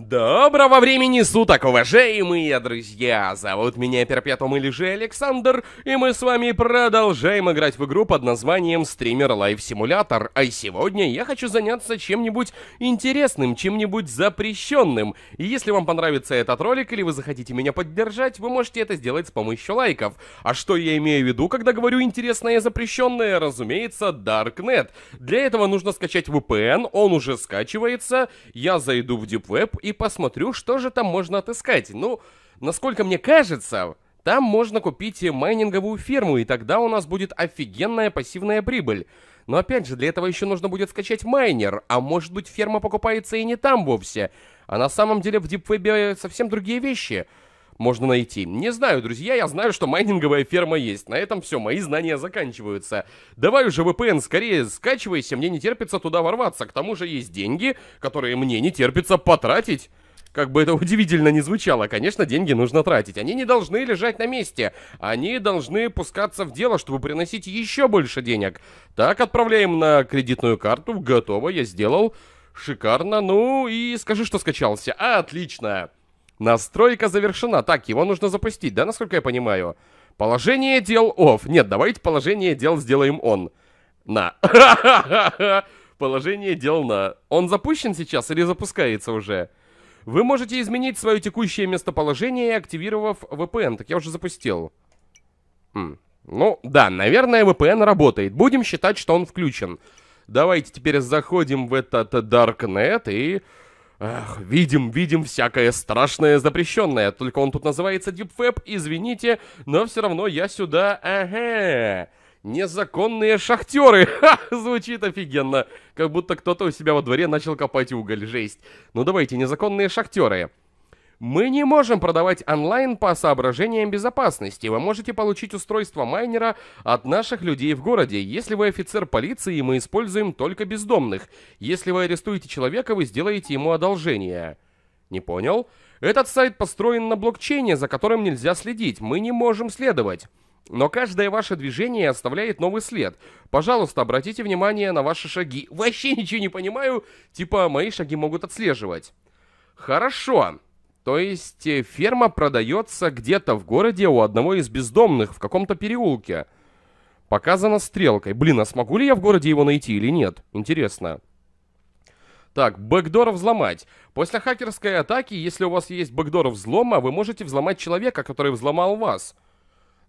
Доброго времени суток, уважаемые друзья! Зовут меня Перпетум или же Александр, и мы с вами продолжаем играть в игру под названием Streamer Лайв Simulator. а сегодня я хочу заняться чем-нибудь интересным, чем-нибудь запрещенным. И если вам понравится этот ролик или вы захотите меня поддержать, вы можете это сделать с помощью лайков. А что я имею в виду, когда говорю интересное и запрещенное? Разумеется, Darknet. Для этого нужно скачать VPN, он уже скачивается, я зайду в Deep Web и посмотрю, что же там можно отыскать. Ну, насколько мне кажется, там можно купить майнинговую ферму, и тогда у нас будет офигенная пассивная прибыль. Но опять же, для этого еще нужно будет скачать майнер, а может быть ферма покупается и не там вовсе. А на самом деле в дипвебе совсем другие вещи – можно найти. Не знаю, друзья, я знаю, что майнинговая ферма есть. На этом все, мои знания заканчиваются. Давай уже VPN скорее скачивайся, мне не терпится туда ворваться. К тому же есть деньги, которые мне не терпится потратить. Как бы это удивительно не звучало, конечно, деньги нужно тратить. Они не должны лежать на месте. Они должны пускаться в дело, чтобы приносить еще больше денег. Так, отправляем на кредитную карту. Готово, я сделал. Шикарно. Ну и скажи, что скачался. А, отлично. Настройка завершена. Так, его нужно запустить, да, насколько я понимаю? Положение дел off. Нет, давайте положение дел сделаем он. На. Положение дел на. Он запущен сейчас или запускается уже? Вы можете изменить свое текущее местоположение, активировав VPN. Так я уже запустил. М. Ну, да, наверное, VPN работает. Будем считать, что он включен. Давайте теперь заходим в этот Darknet и Эх, видим, видим всякое страшное запрещенное. Только он тут называется дипфэп, извините, но все равно я сюда... Ага. Незаконные шахтеры! Ха! Звучит офигенно. Как будто кто-то у себя во дворе начал копать уголь. Жесть. Ну давайте, незаконные шахтеры. Мы не можем продавать онлайн по соображениям безопасности. Вы можете получить устройство майнера от наших людей в городе. Если вы офицер полиции, мы используем только бездомных. Если вы арестуете человека, вы сделаете ему одолжение. Не понял? Этот сайт построен на блокчейне, за которым нельзя следить. Мы не можем следовать. Но каждое ваше движение оставляет новый след. Пожалуйста, обратите внимание на ваши шаги. Вообще ничего не понимаю. Типа, мои шаги могут отслеживать. Хорошо. То есть э, ферма продается где-то в городе у одного из бездомных в каком-то переулке. Показана стрелкой. Блин, а смогу ли я в городе его найти или нет? Интересно. Так, бэкдора взломать. После хакерской атаки, если у вас есть бэкдор взлома, вы можете взломать человека, который взломал вас.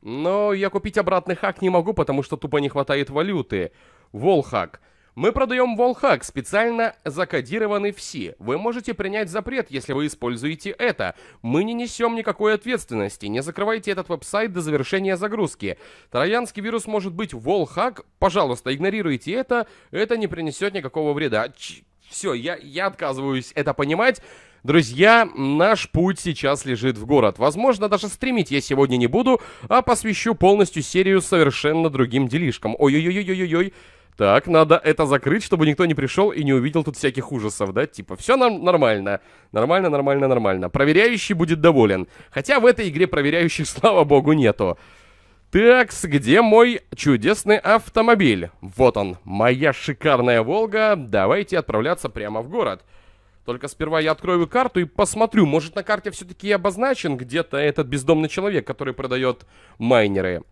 Но я купить обратный хак не могу, потому что тупо не хватает валюты. Волхак. хак мы продаем волхак, специально закодированный все. Вы можете принять запрет, если вы используете это. Мы не несем никакой ответственности. Не закрывайте этот веб-сайт до завершения загрузки. Троянский вирус может быть волхак. Пожалуйста, игнорируйте это. Это не принесет никакого вреда. Ч все, я, я отказываюсь это понимать. Друзья, наш путь сейчас лежит в город. Возможно, даже стримить я сегодня не буду, а посвящу полностью серию совершенно другим делишкам. Ой-ой-ой-ой-ой-ой. Так, надо это закрыть, чтобы никто не пришел и не увидел тут всяких ужасов, да? Типа, все нам нормально. Нормально, нормально, нормально. Проверяющий будет доволен. Хотя в этой игре проверяющих, слава богу, нету. Так, где мой чудесный автомобиль? Вот он, моя шикарная «Волга». Давайте отправляться прямо в город. Только сперва я открою карту и посмотрю, может на карте все-таки обозначен где-то этот бездомный человек, который продает майнеры.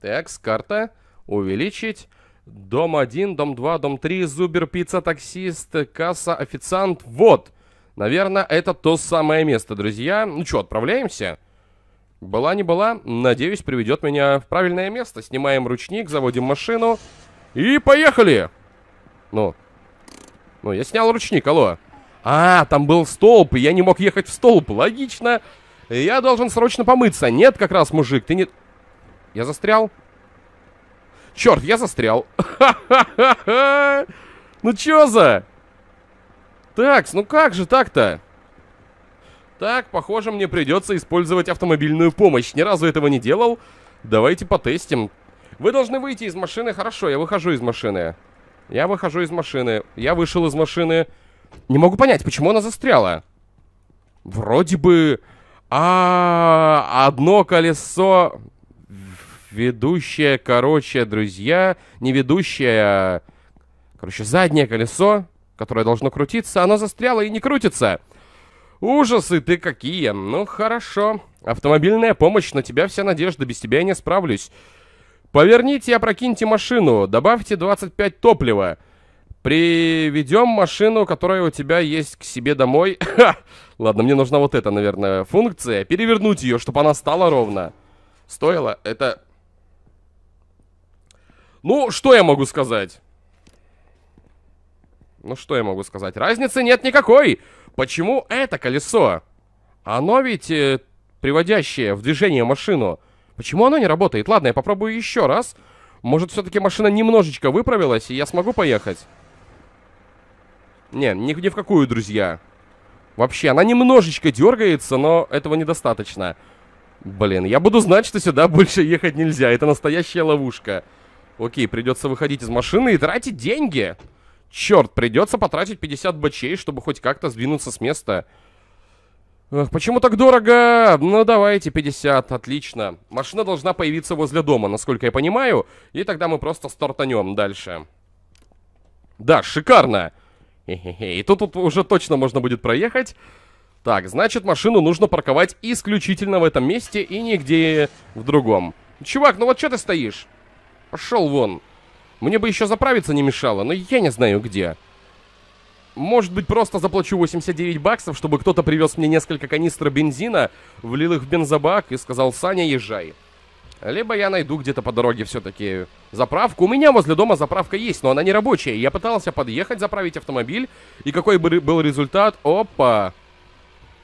Такс, карта, увеличить. Дом 1, дом 2, дом 3, зубер, пицца, таксист, касса, официант. Вот! Наверное, это то самое место, друзья. Ну что, отправляемся? Была не была, надеюсь, приведет меня в правильное место. Снимаем ручник, заводим машину и поехали! Ну, ну, я снял ручник, алло. А, там был столб, и я не мог ехать в столб, логично. Я должен срочно помыться. Нет, как раз, мужик, ты не... Я застрял? Черт, я застрял. Ну чё за? Такс, ну как же так-то? Так, похоже, мне придется использовать автомобильную помощь. Ни разу этого не делал. Давайте потестим. Вы должны выйти из машины. Хорошо, я выхожу из машины. Я выхожу из машины. Я вышел из машины. Не могу понять, почему она застряла. Вроде бы... А, -а, -а одно колесо ведущее, короче, друзья, не ведущее, короче, заднее колесо, которое должно крутиться, оно застряло и не крутится. Ужасы ты какие. Ну, хорошо. Автомобильная помощь, на тебя вся надежда, без тебя я не справлюсь. Поверните и опрокиньте машину, добавьте 25 топлива. Приведем машину, которая у тебя есть к себе домой. Ладно, мне нужна вот эта, наверное, функция. Перевернуть ее, чтобы она стала ровно. Стоило это ну, что я могу сказать? Ну, что я могу сказать? Разницы нет никакой. Почему это колесо? Оно ведь э, приводящее в движение машину. Почему оно не работает? Ладно, я попробую еще раз. Может, все-таки машина немножечко выправилась, и я смогу поехать? Не, ни, ни в какую, друзья. Вообще, она немножечко дергается, но этого недостаточно. Блин, я буду знать, что сюда больше ехать нельзя. Это настоящая ловушка. Окей, придется выходить из машины и тратить деньги. Черт, придется потратить 50 бачей, чтобы хоть как-то сдвинуться с места. Эх, почему так дорого? Ну, давайте 50, отлично. Машина должна появиться возле дома, насколько я понимаю. И тогда мы просто стартанем дальше. Да, шикарно. И тут, тут уже точно можно будет проехать. Так, значит, машину нужно парковать исключительно в этом месте и нигде в другом. Чувак, ну вот что ты стоишь? Пошел вон. Мне бы еще заправиться не мешало, но я не знаю где. Может быть, просто заплачу 89 баксов, чтобы кто-то привез мне несколько канистр бензина, влил их в бензобак и сказал «Саня, езжай». Либо я найду где-то по дороге все-таки заправку. У меня возле дома заправка есть, но она не рабочая. Я пытался подъехать, заправить автомобиль. И какой бы был результат? Опа!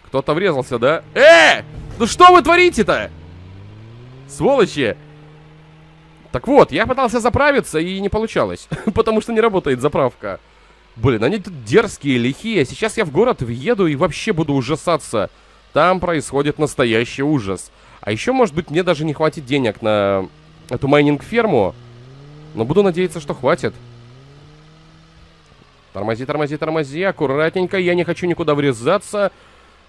Кто-то врезался, да? Э! Ну что вы творите-то? Сволочи! Так вот, я пытался заправиться, и не получалось. потому что не работает заправка. Блин, они тут дерзкие, лихие. Сейчас я в город въеду и вообще буду ужасаться. Там происходит настоящий ужас. А еще, может быть, мне даже не хватит денег на эту майнинг-ферму. Но буду надеяться, что хватит. Тормози, тормози, тормози. Аккуратненько. Я не хочу никуда врезаться.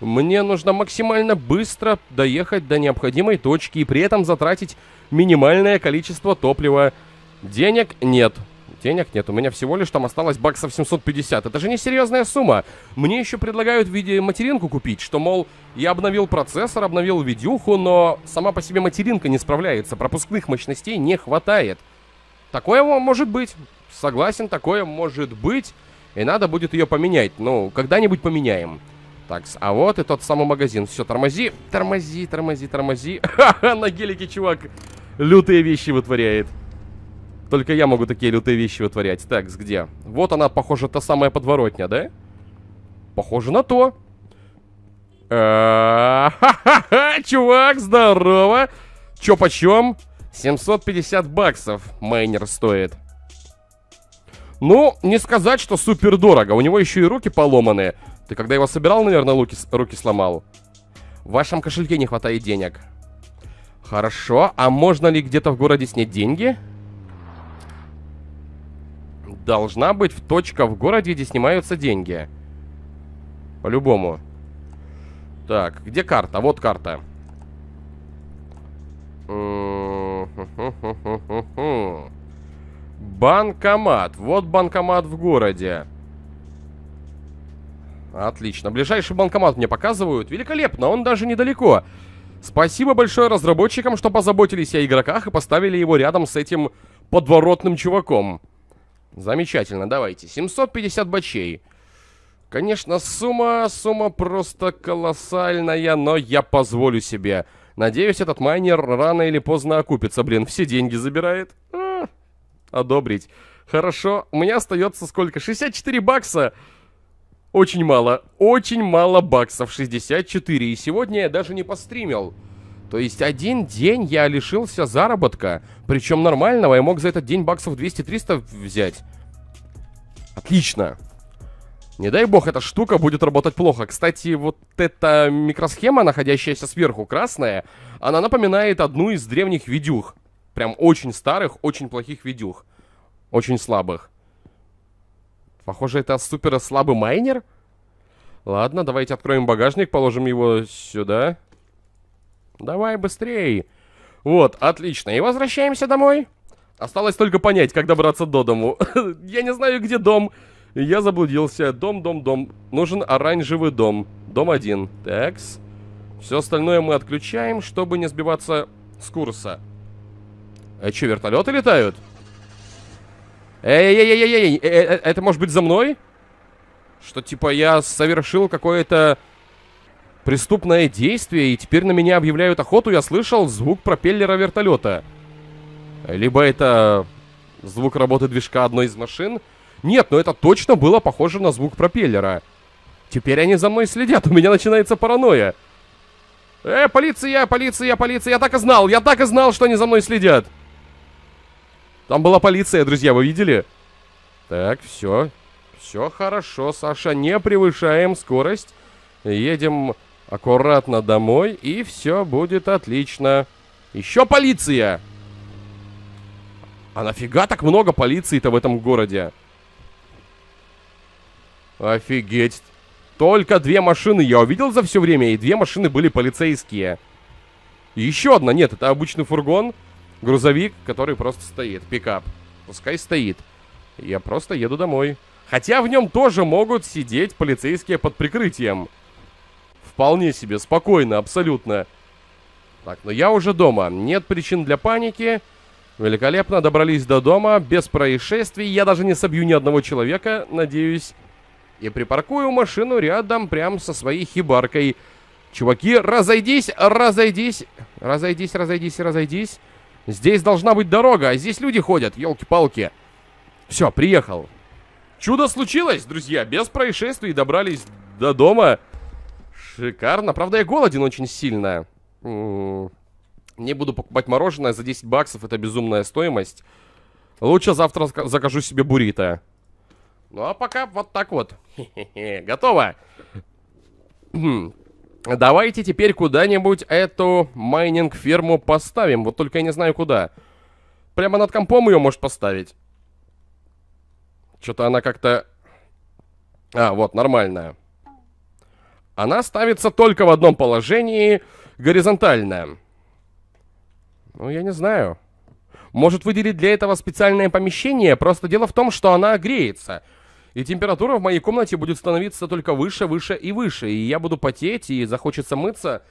Мне нужно максимально быстро доехать до необходимой точки и при этом затратить минимальное количество топлива. Денег нет. Денег нет, у меня всего лишь там осталось баксов 750. Это же не серьезная сумма. Мне еще предлагают в виде материнку купить, что, мол, я обновил процессор, обновил видюху, но сама по себе материнка не справляется, пропускных мощностей не хватает. Такое может быть. Согласен, такое может быть. И надо будет ее поменять. Ну, когда-нибудь поменяем. Так, а вот и тот самый магазин. Все, тормози, тормози, тормози, тормози. Ха-ха, на гелике чувак лютые вещи вытворяет. Только я могу такие лютые вещи вытворять. Так, где? Вот она, похоже, та самая подворотня, да? Похоже на то. Ха-ха-ха, чувак, здорово. Чё почем? 750 баксов майнер стоит. Ну, не сказать, что супер дорого. У него еще и руки поломанные. Ты когда его собирал, наверное, луки, руки сломал? В вашем кошельке не хватает денег. Хорошо, а можно ли где-то в городе снять деньги? Должна быть в точка в городе, где снимаются деньги. По-любому. Так, где карта? Вот карта. Банкомат. Вот банкомат в городе. Отлично. Ближайший банкомат мне показывают. Великолепно, он даже недалеко. Спасибо большое разработчикам, что позаботились о игроках и поставили его рядом с этим подворотным чуваком. Замечательно, давайте. 750 бачей. Конечно, сумма, сумма просто колоссальная, но я позволю себе. Надеюсь, этот майнер рано или поздно окупится. Блин, все деньги забирает. А, одобрить. Хорошо, у меня остается сколько? 64 бакса. Очень мало, очень мало баксов, 64. И сегодня я даже не постримил. То есть один день я лишился заработка, причем нормального, я мог за этот день баксов 200-300 взять. Отлично. Не дай бог, эта штука будет работать плохо. Кстати, вот эта микросхема, находящаяся сверху, красная, она напоминает одну из древних видюх. Прям очень старых, очень плохих видюх. Очень слабых. Похоже, это супер слабый майнер. Ладно, давайте откроем багажник, положим его сюда. Давай быстрее. Вот, отлично. И возвращаемся домой. Осталось только понять, как добраться до дому. Я не знаю, где дом. Я заблудился. Дом, дом, дом. Нужен оранжевый дом. Дом один. Такс. Все остальное мы отключаем, чтобы не сбиваться с курса. А че вертолеты летают? Эй-эй-эй-эй, э, э, э, это может быть за мной? Что типа я совершил какое-то преступное действие, и теперь на меня объявляют охоту, я слышал звук пропеллера вертолета. Либо это звук работы движка одной из машин. Нет, но это точно было похоже на звук пропеллера. Теперь они за мной следят, у меня начинается паранойя. Э, полиция, полиция, полиция, я так и знал, я так и знал, что они за мной следят. Там была полиция, друзья, вы видели? Так, все. Все хорошо, Саша. Не превышаем скорость. Едем аккуратно домой, и все будет отлично. Еще полиция! А нафига так много полиции-то в этом городе? Офигеть. Только две машины я увидел за все время, и две машины были полицейские. Еще одна, нет, это обычный фургон грузовик, который просто стоит, пикап. Пускай стоит. Я просто еду домой. Хотя в нем тоже могут сидеть полицейские под прикрытием. Вполне себе, спокойно, абсолютно. Так, но я уже дома. Нет причин для паники. Великолепно, добрались до дома, без происшествий. Я даже не собью ни одного человека, надеюсь. И припаркую машину рядом, прям со своей хибаркой. Чуваки, разойдись, разойдись. Разойдись, разойдись, разойдись. Здесь должна быть дорога, а здесь люди ходят, елки-палки. Все, приехал. Чудо случилось, друзья, без происшествий добрались до дома. Шикарно. Правда, я голоден очень сильно. Не буду покупать мороженое за 10 баксов, это безумная стоимость. Лучше завтра закажу себе буррито. Ну а пока вот так вот. Готово. Давайте теперь куда-нибудь эту майнинг-ферму поставим. Вот только я не знаю куда. Прямо над компом ее может поставить. Что-то она как-то... А, вот, нормальная. Она ставится только в одном положении, горизонтальная. Ну, я не знаю. Может выделить для этого специальное помещение? Просто дело в том, что она греется и температура в моей комнате будет становиться только выше, выше и выше, и я буду потеть, и захочется мыться.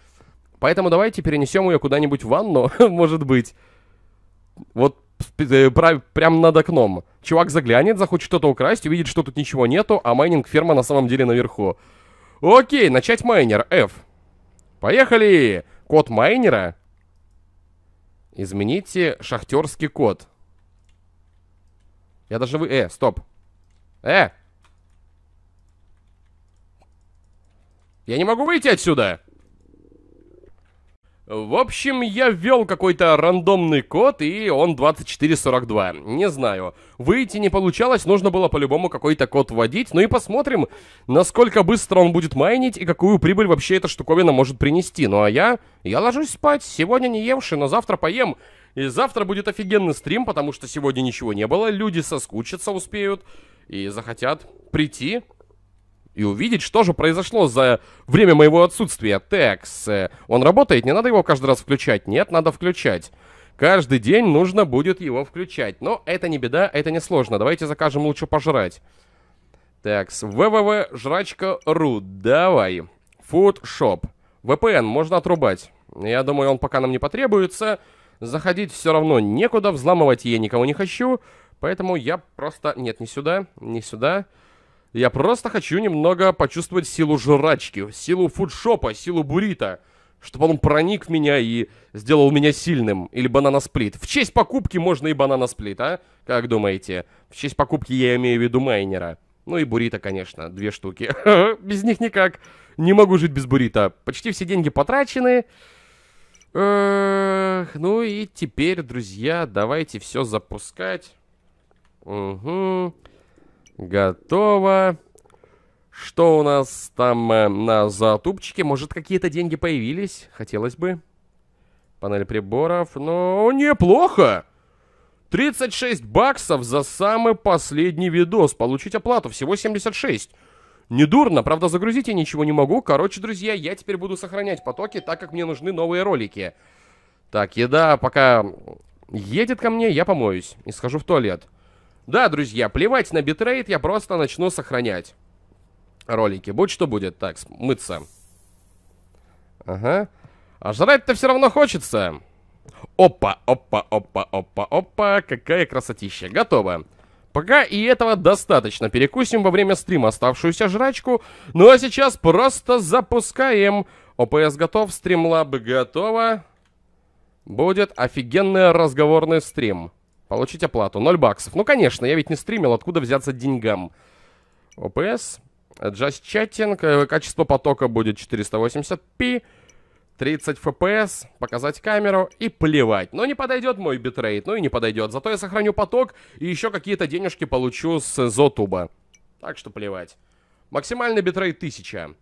Поэтому давайте перенесем ее куда-нибудь в ванну, может быть. Вот э, прям над окном. Чувак заглянет, захочет что-то украсть, увидит, что тут ничего нету, а майнинг ферма на самом деле наверху. Окей, начать майнер, F. Поехали! Код майнера. Измените шахтерский код. Я даже вы... Э, стоп. Э! Я не могу выйти отсюда! В общем, я ввел какой-то рандомный код, и он 2442. Не знаю. Выйти не получалось, нужно было по-любому какой-то код вводить. Ну и посмотрим, насколько быстро он будет майнить, и какую прибыль вообще эта штуковина может принести. Ну а я... Я ложусь спать. Сегодня не евший, но завтра поем. И завтра будет офигенный стрим, потому что сегодня ничего не было. Люди соскучатся, успеют и захотят прийти и увидеть, что же произошло за время моего отсутствия. Текс, он работает, не надо его каждый раз включать. Нет, надо включать. Каждый день нужно будет его включать. Но это не беда, это не сложно. Давайте закажем лучше пожрать. Текс, www.жрачка.ру, давай. Food Shop. VPN можно отрубать. Я думаю, он пока нам не потребуется. Заходить все равно некуда, взламывать я никого не хочу. Поэтому я просто... Нет, не сюда, не сюда. Я просто хочу немного почувствовать силу жрачки, силу фудшопа, силу бурита. Чтобы он проник в меня и сделал меня сильным. Или бананосплит. В честь покупки можно и бананосплит, а? Как думаете? В честь покупки я имею в виду майнера. Ну и бурита, конечно, две штуки. без них никак. Не могу жить без бурита. Почти все деньги потрачены. Эх, ну и теперь, друзья, давайте все запускать. Угу. Готово. Что у нас там э, на затупчике? Может, какие-то деньги появились? Хотелось бы. Панель приборов. Но ну, неплохо. 36 баксов за самый последний видос. Получить оплату. Всего 76. Недурно. Правда, загрузить я ничего не могу. Короче, друзья, я теперь буду сохранять потоки, так как мне нужны новые ролики. Так, еда пока едет ко мне, я помоюсь и схожу в туалет. Да, друзья, плевать на битрейт, я просто начну сохранять ролики. Будь что будет. Так, мыться. Ага. А жрать-то все равно хочется. Опа, опа, опа, опа, опа. Какая красотища. Готово. Пока и этого достаточно. Перекусим во время стрима оставшуюся жрачку. Ну а сейчас просто запускаем. ОПС готов, стримлабы готово. Будет офигенный разговорный стрим. Получить оплату. 0 баксов. Ну, конечно, я ведь не стримил, откуда взяться деньгам. ОПС. Just chatting. Э, качество потока будет 480p. 30 FPS, показать камеру и плевать. Но не подойдет мой битрейт, ну и не подойдет. Зато я сохраню поток и еще какие-то денежки получу с Зотуба. Так что плевать. Максимальный битрейт 1000.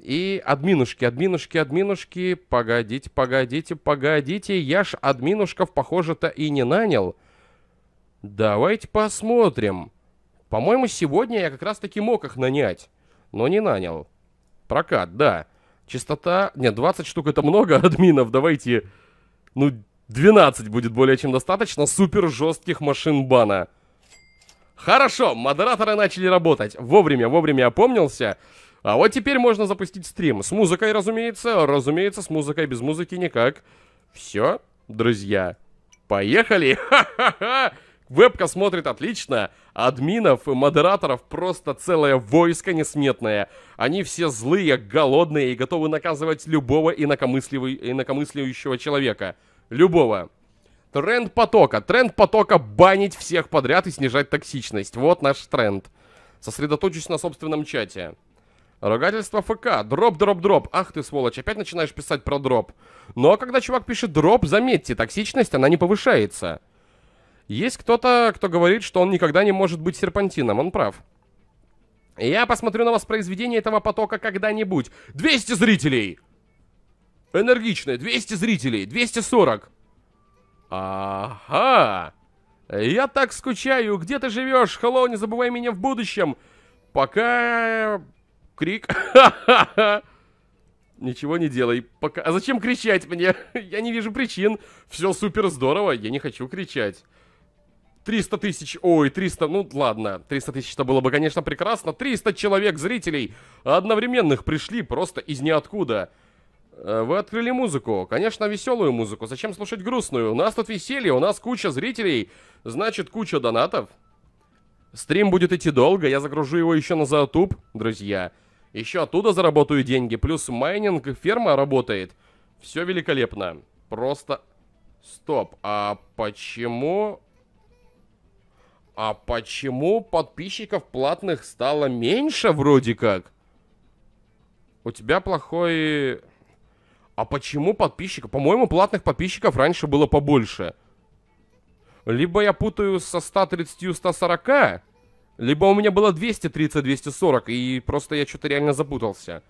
И админушки, админушки, админушки, погодите, погодите, погодите, я ж админушков, похоже-то, и не нанял. Давайте посмотрим. По-моему, сегодня я как раз-таки мог их нанять, но не нанял. Прокат, да. Частота... Нет, 20 штук это много админов, давайте... Ну, 12 будет более чем достаточно супер жестких машин бана. Хорошо, модераторы начали работать. Вовремя, вовремя опомнился. А вот теперь можно запустить стрим. С музыкой, разумеется. Разумеется, с музыкой. Без музыки никак. Все, друзья. Поехали! Ха-ха-ха! Вебка смотрит отлично. Админов и модераторов просто целое войско несметное. Они все злые, голодные и готовы наказывать любого инакомысляющего человека. Любого. Тренд потока. Тренд потока банить всех подряд и снижать токсичность. Вот наш тренд. Сосредоточусь на собственном чате. Ругательство ФК. Дроп, дроп, дроп. Ах ты сволочь, опять начинаешь писать про дроп. Но когда чувак пишет дроп, заметьте, токсичность, она не повышается. Есть кто-то, кто говорит, что он никогда не может быть серпантином. Он прав. Я посмотрю на вас произведение этого потока когда-нибудь. 200 зрителей! Энергичные, 200 зрителей, 240. Ага. Я так скучаю. Где ты живешь? Hello, не забывай меня в будущем. Пока крик. Ничего не делай. Пока... А зачем кричать мне? Я не вижу причин. Все супер здорово. Я не хочу кричать. 300 тысяч, ой, 300, ну ладно, 300 тысяч это было бы, конечно, прекрасно. 300 человек зрителей одновременных пришли просто из ниоткуда. Э, вы открыли музыку, конечно, веселую музыку, зачем слушать грустную? У нас тут веселье, у нас куча зрителей, значит, куча донатов. Стрим будет идти долго, я загружу его еще на YouTube, друзья. Друзья. Еще оттуда заработаю деньги, плюс майнинг, ферма работает. Все великолепно. Просто... Стоп, а почему... А почему подписчиков платных стало меньше вроде как? У тебя плохой... А почему подписчиков? По-моему, платных подписчиков раньше было побольше. Либо я путаю со 130-140... Либо у меня было 230-240, и просто я что-то реально запутался.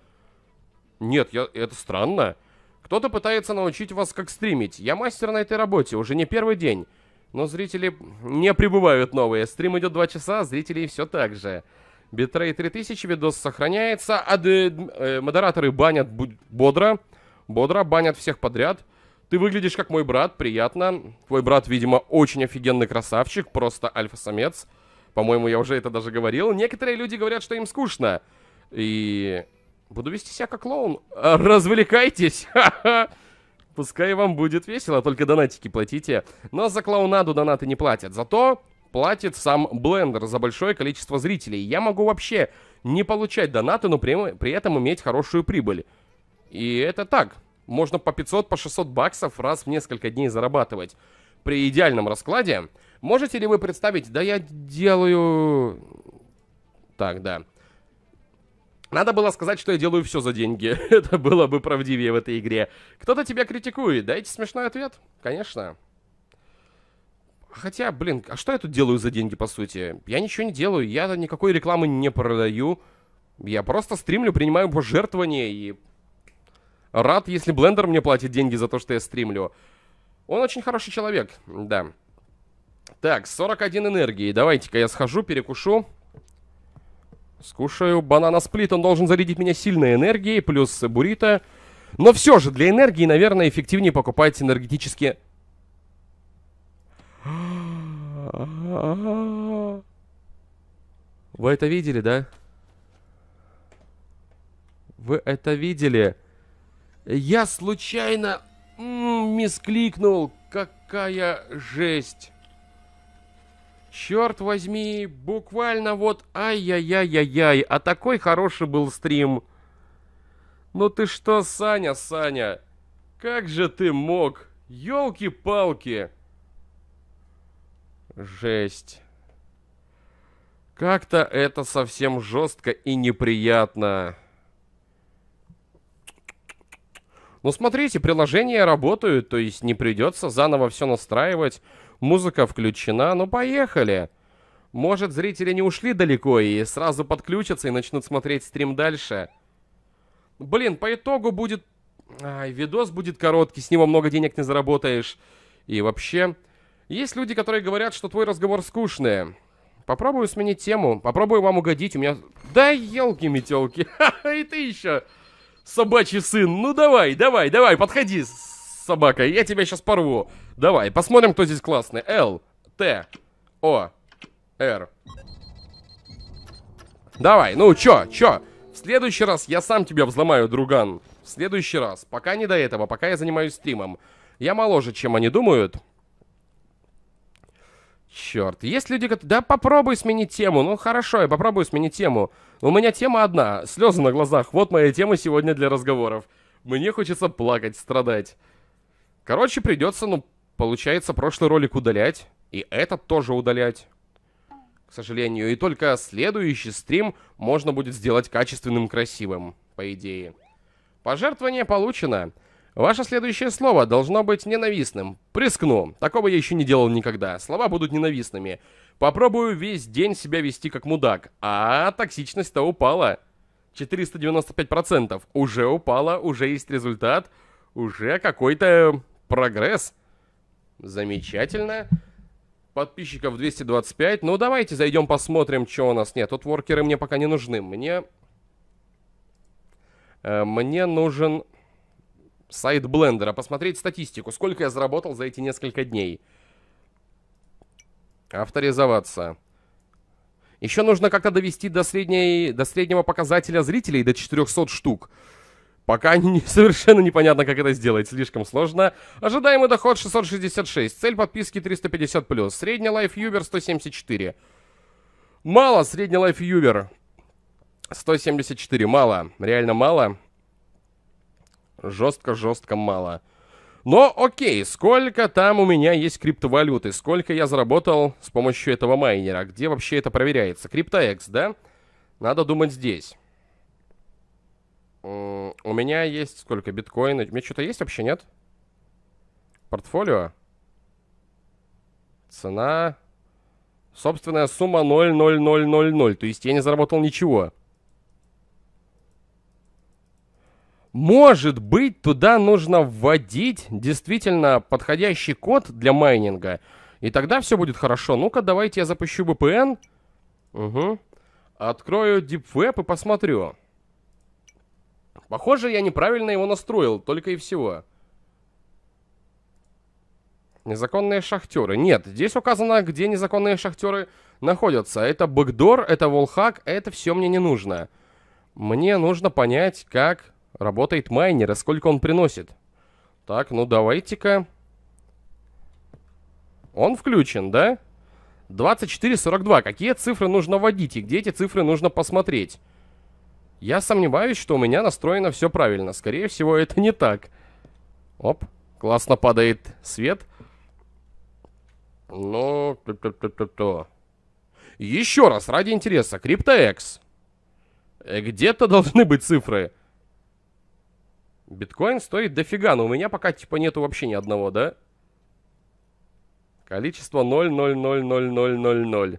Нет, я... это странно. Кто-то пытается научить вас, как стримить. Я мастер на этой работе, уже не первый день. Но зрители не прибывают новые. Стрим идет 2 часа, а зрителей все так же. Битрей 3000, видос сохраняется. А э, модераторы банят бодро. Бодро банят всех подряд. Ты выглядишь как мой брат, приятно. Твой брат, видимо, очень офигенный красавчик, просто альфа-самец. По-моему, я уже это даже говорил. Некоторые люди говорят, что им скучно. И буду вести себя как клоун. А, развлекайтесь! Пускай вам будет весело, только донатики платите. Но за клоунаду донаты не платят. Зато платит сам Блендер за большое количество зрителей. Я могу вообще не получать донаты, но при, при этом иметь хорошую прибыль. И это так. Можно по 500, по 600 баксов раз в несколько дней зарабатывать. При идеальном раскладе Можете ли вы представить? Да я делаю... Так, да. Надо было сказать, что я делаю все за деньги. Это было бы правдивее в этой игре. Кто-то тебя критикует. Дайте смешной ответ. Конечно. Хотя, блин, а что я тут делаю за деньги, по сути? Я ничего не делаю, я никакой рекламы не продаю. Я просто стримлю, принимаю пожертвования и... Рад, если Блендер мне платит деньги за то, что я стримлю. Он очень хороший человек, да. Так, 41 энергии. Давайте-ка я схожу, перекушу. Скушаю банана сплит. Он должен зарядить меня сильной энергией, плюс буррито. Но все же, для энергии, наверное, эффективнее покупать энергетически... Вы это видели, да? Вы это видели? Я случайно мискликнул. Какая жесть. Черт возьми, буквально вот ай-яй-яй-яй-яй, а такой хороший был стрим. Ну ты что, Саня, Саня, как же ты мог? елки палки Жесть. Как-то это совсем жестко и неприятно. Ну смотрите, приложения работают, то есть не придется заново все настраивать. Музыка включена, ну поехали! Может, зрители не ушли далеко и сразу подключатся и начнут смотреть стрим дальше. Блин, по итогу будет... Ай, видос будет короткий, с него много денег не заработаешь. И вообще... Есть люди, которые говорят, что твой разговор скучный. Попробую сменить тему, попробую вам угодить, у меня... Да елки-метелки, и ты еще собачий сын, ну давай, давай, давай, подходи, собака, я тебя сейчас порву. Давай, посмотрим, кто здесь классный. Л, Т, О, Р. Давай, ну чё, чё? В следующий раз я сам тебя взломаю, друган. В следующий раз. Пока не до этого, пока я занимаюсь стримом. Я моложе, чем они думают. Черт, есть люди, которые... Да попробуй сменить тему. Ну хорошо, я попробую сменить тему. У меня тема одна. Слезы на глазах. Вот моя тема сегодня для разговоров. Мне хочется плакать, страдать. Короче, придется, ну, получается, прошлый ролик удалять. И этот тоже удалять. К сожалению. И только следующий стрим можно будет сделать качественным, красивым, по идее. Пожертвование получено. Ваше следующее слово должно быть ненавистным. Прискну. Такого я еще не делал никогда. Слова будут ненавистными. Попробую весь день себя вести как мудак. А токсичность-то упала. 495%. Уже упала, уже есть результат. Уже какой-то прогресс. Замечательно. Подписчиков 225. Ну, давайте зайдем посмотрим, что у нас. Нет, тут воркеры мне пока не нужны. Мне... Э, мне нужен сайт блендера. Посмотреть статистику. Сколько я заработал за эти несколько дней. Авторизоваться. Еще нужно как-то довести до, средней, до среднего показателя зрителей, до 400 штук. Пока не, совершенно непонятно, как это сделать, слишком сложно. Ожидаемый доход 666, цель подписки 350+, средний лайф-юбер 174. Мало средний лайф-юбер. 174, мало, реально мало. Жестко-жестко мало. Но окей, сколько там у меня есть криптовалюты? Сколько я заработал с помощью этого майнера? Где вообще это проверяется? CryptoX, да? Надо думать здесь. У меня есть сколько биткоина? У меня что-то есть вообще, нет? Портфолио. Цена. Собственная сумма 00000. То есть я не заработал ничего. Может быть, туда нужно вводить действительно подходящий код для майнинга. И тогда все будет хорошо. Ну-ка, давайте я запущу VPN. Угу. Открою Web и посмотрю. Похоже, я неправильно его настроил, только и всего. Незаконные шахтеры. Нет, здесь указано, где незаконные шахтеры находятся. Это бэкдор, это волхак, это все мне не нужно. Мне нужно понять, как работает майнер и сколько он приносит. Так, ну давайте-ка. Он включен, да? 24,42. Какие цифры нужно вводить и где эти цифры нужно посмотреть? Я сомневаюсь, что у меня настроено все правильно. Скорее всего, это не так. Оп, классно падает свет. Ну, то-то-то-то. Еще раз, ради интереса, CryptoX. Э, где-то должны быть цифры. Биткоин стоит дофига, но у меня пока типа нету вообще ни одного, да? Количество 0, 0, 0, 0, 0, 0, 0.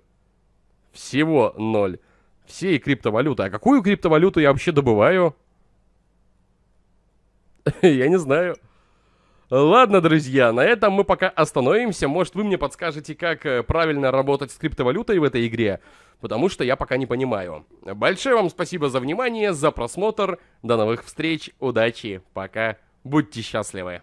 Всего 0 всей криптовалюты. А какую криптовалюту я вообще добываю? Я не знаю. Ладно, друзья, на этом мы пока остановимся. Может, вы мне подскажете, как э, правильно работать с криптовалютой в этой игре, потому что я пока не понимаю. Большое вам спасибо за внимание, за просмотр. До новых встреч, удачи, пока, будьте счастливы.